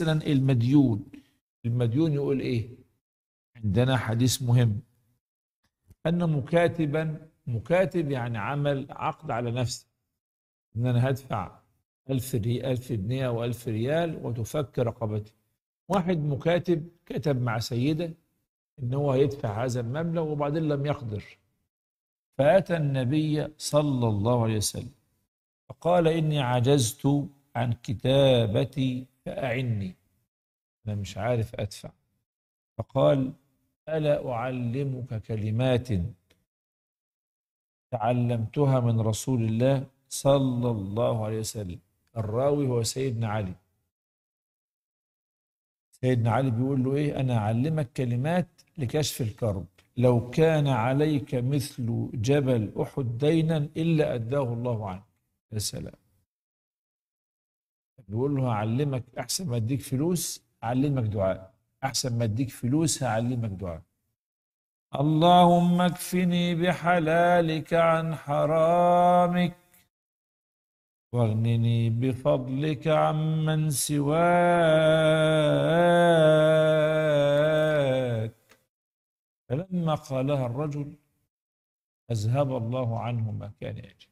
مثلا المديون المديون يقول ايه عندنا حديث مهم ان مكاتبا مكاتب يعني عمل عقد على نفسه ان انا هدفع ألف, ري... ألف جنيه أو ألف ريال وتفك رقبتي واحد مكاتب كتب مع سيده ان هو هيدفع هذا المبلغ وبعدين لم يقدر فاتى النبي صلى الله عليه وسلم فقال اني عجزت عن كتابتي فأعني أنا مش عارف أدفع فقال ألا أعلمك كلمات تعلمتها من رسول الله صلى الله عليه وسلم الراوي هو سيدنا علي سيدنا علي بيقول له إيه أنا أعلمك كلمات لكشف الكرب لو كان عليك مثل جبل أحد دينا إلا أداه الله عنك يا سلام بيقول له هعلمك احسن ما اديك فلوس اعلمك دعاء احسن ما اديك فلوس هعلمك دعاء اللهم اكفني بحلالك عن حرامك واغنني بفضلك عمن سواك فلما قالها الرجل أذهب الله عنه ما كان يجب